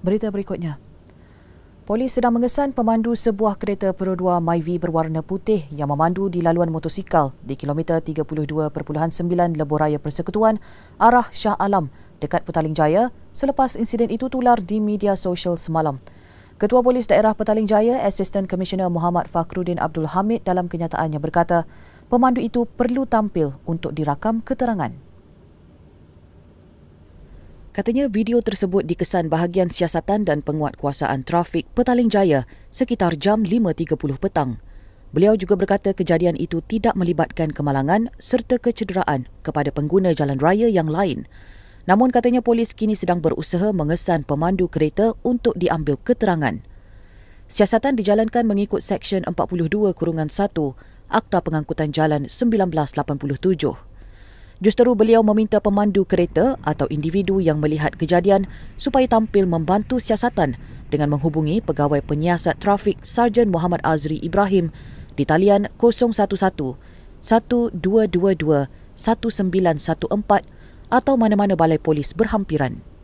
Berita berikutnya. Polis sedang mengesan pemandu sebuah kereta perodua Myvi berwarna putih yang memandu di laluan motosikal di kilometer 32.9 Lebuh Raya Persekutuan arah Shah Alam dekat Petaling Jaya selepas insiden itu tular di media sosial semalam. Ketua Polis Daerah Petaling Jaya, Assistant Commissioner Muhammad Fakrudin Abdul Hamid dalam kenyataannya berkata, pemandu itu perlu tampil untuk dirakam keterangan. Katanya video tersebut dikesan bahagian siasatan dan penguatkuasaan trafik Petaling Jaya sekitar jam 5.30 petang. Beliau juga berkata kejadian itu tidak melibatkan kemalangan serta kecederaan kepada pengguna jalan raya yang lain. Namun katanya polis kini sedang berusaha mengesan pemandu kereta untuk diambil keterangan. Siasatan dijalankan mengikut Seksyen 42-1 Akta Pengangkutan Jalan 1987. Justeru beliau meminta pemandu kereta atau individu yang melihat kejadian supaya tampil membantu siasatan dengan menghubungi pegawai penyiasat trafik Sarjan Muhammad Azri Ibrahim di talian 011 1222 1914 atau mana-mana balai polis berhampiran.